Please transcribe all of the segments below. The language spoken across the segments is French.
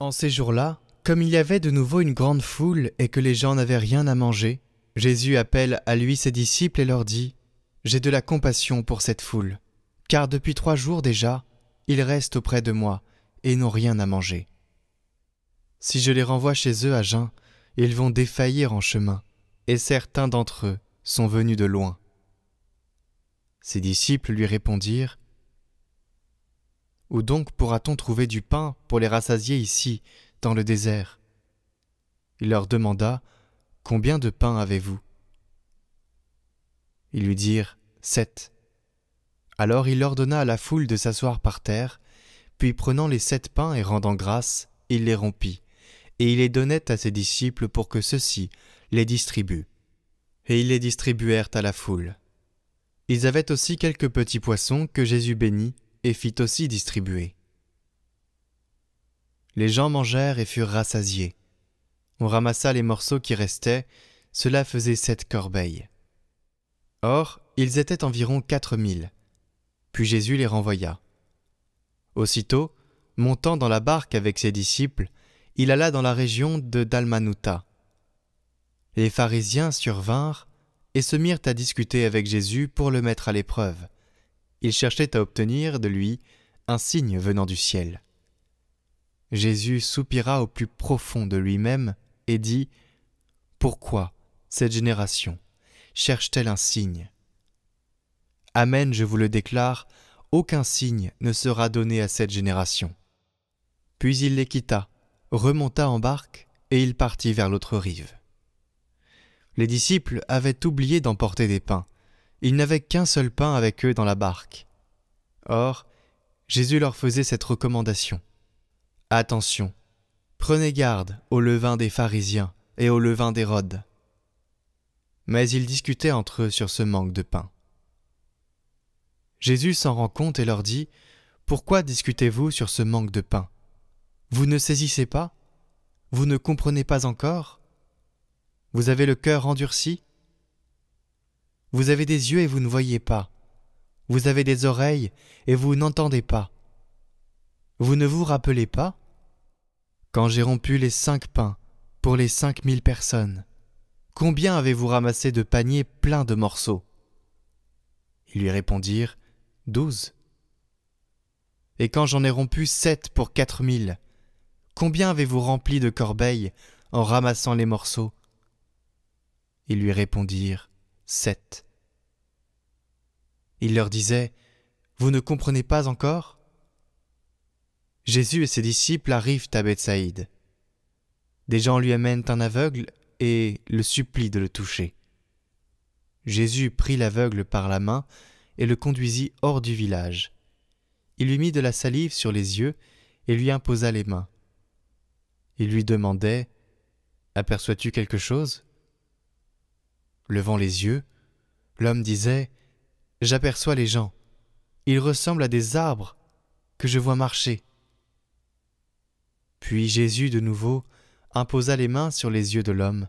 En ces jours-là, comme il y avait de nouveau une grande foule et que les gens n'avaient rien à manger, Jésus appelle à lui ses disciples et leur dit J'ai de la compassion pour cette foule, car depuis trois jours déjà, ils restent auprès de moi et n'ont rien à manger. Si je les renvoie chez eux à jeun, ils vont défaillir en chemin, et certains d'entre eux sont venus de loin. Ses disciples lui répondirent où donc pourra-t-on trouver du pain pour les rassasier ici, dans le désert Il leur demanda, Combien de pain avez-vous Ils lui dirent, Sept. Alors il ordonna à la foule de s'asseoir par terre, puis prenant les sept pains et rendant grâce, il les rompit, et il les donnait à ses disciples pour que ceux-ci les distribuent. Et ils les distribuèrent à la foule. Ils avaient aussi quelques petits poissons que Jésus bénit et fit aussi distribuer. Les gens mangèrent et furent rassasiés. On ramassa les morceaux qui restaient, cela faisait sept corbeilles. Or, ils étaient environ quatre mille. Puis Jésus les renvoya. Aussitôt, montant dans la barque avec ses disciples, il alla dans la région de Dalmanuta. Les pharisiens survinrent et se mirent à discuter avec Jésus pour le mettre à l'épreuve. Il cherchait à obtenir de lui un signe venant du ciel. Jésus soupira au plus profond de lui-même et dit Pourquoi cette génération cherche-t-elle un signe Amen, je vous le déclare, aucun signe ne sera donné à cette génération. Puis il les quitta, remonta en barque, et il partit vers l'autre rive. Les disciples avaient oublié d'emporter des pains ils n'avaient qu'un seul pain avec eux dans la barque. Or, Jésus leur faisait cette recommandation. Attention, prenez garde au levain des pharisiens et au levain d'Hérode. Mais ils discutaient entre eux sur ce manque de pain. Jésus s'en rend compte et leur dit, Pourquoi discutez-vous sur ce manque de pain Vous ne saisissez pas Vous ne comprenez pas encore Vous avez le cœur endurci vous avez des yeux et vous ne voyez pas. Vous avez des oreilles et vous n'entendez pas. Vous ne vous rappelez pas Quand j'ai rompu les cinq pains pour les cinq mille personnes, combien avez-vous ramassé de paniers pleins de morceaux Ils lui répondirent Douze. Et quand j'en ai rompu sept pour quatre mille, combien avez-vous rempli de corbeilles en ramassant les morceaux Ils lui répondirent 7. Il leur disait, Vous ne comprenez pas encore Jésus et ses disciples arrivent à Bethsaïde. Des gens lui amènent un aveugle et le supplient de le toucher. Jésus prit l'aveugle par la main et le conduisit hors du village. Il lui mit de la salive sur les yeux et lui imposa les mains. Il lui demandait Aperçois-tu quelque chose Levant les yeux, l'homme disait J'aperçois les gens. Ils ressemblent à des arbres que je vois marcher. Puis Jésus de nouveau imposa les mains sur les yeux de l'homme.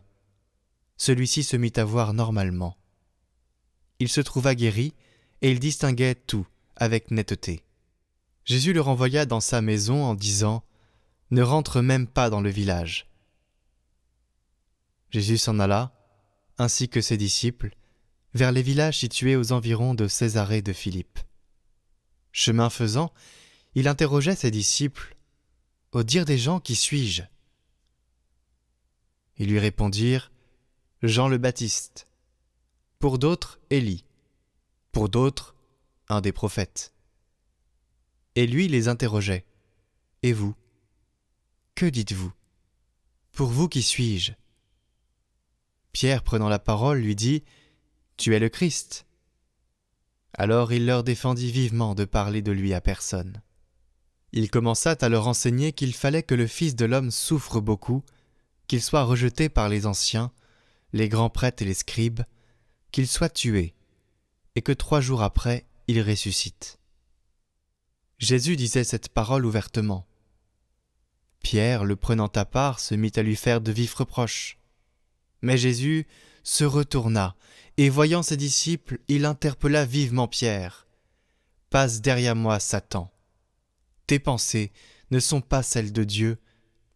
Celui-ci se mit à voir normalement. Il se trouva guéri et il distinguait tout avec netteté. Jésus le renvoya dans sa maison en disant Ne rentre même pas dans le village. Jésus s'en alla ainsi que ses disciples, vers les villages situés aux environs de Césarée de Philippe. Chemin faisant, il interrogeait ses disciples Au dire des gens, qui suis-je Ils lui répondirent Jean le Baptiste. Pour d'autres, Élie. Pour d'autres, un des prophètes. Et lui les interrogeait Et vous Que dites-vous Pour vous, qui suis-je Pierre, prenant la parole, lui dit Tu es le Christ. Alors il leur défendit vivement de parler de lui à personne. Il commença à leur enseigner qu'il fallait que le Fils de l'homme souffre beaucoup, qu'il soit rejeté par les anciens, les grands prêtres et les scribes, qu'il soit tué, et que trois jours après il ressuscite. Jésus disait cette parole ouvertement. Pierre, le prenant à part, se mit à lui faire de vifs reproches. Mais Jésus se retourna, et voyant ses disciples, il interpella vivement Pierre. Passe derrière moi, Satan. Tes pensées ne sont pas celles de Dieu,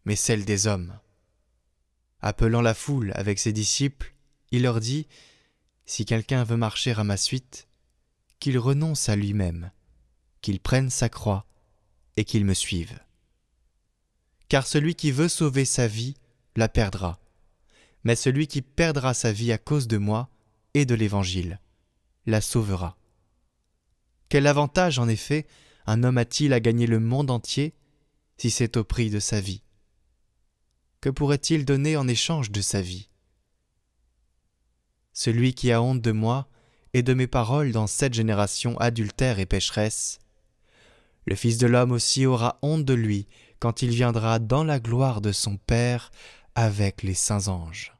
mais celles des hommes. Appelant la foule avec ses disciples, il leur dit Si quelqu'un veut marcher à ma suite, qu'il renonce à lui-même, qu'il prenne sa croix et qu'il me suive. Car celui qui veut sauver sa vie la perdra mais celui qui perdra sa vie à cause de moi et de l'Évangile la sauvera. Quel avantage, en effet, un homme a-t-il à gagner le monde entier si c'est au prix de sa vie Que pourrait-il donner en échange de sa vie Celui qui a honte de moi et de mes paroles dans cette génération adultère et pécheresse, le Fils de l'homme aussi aura honte de lui quand il viendra dans la gloire de son Père avec les saints anges.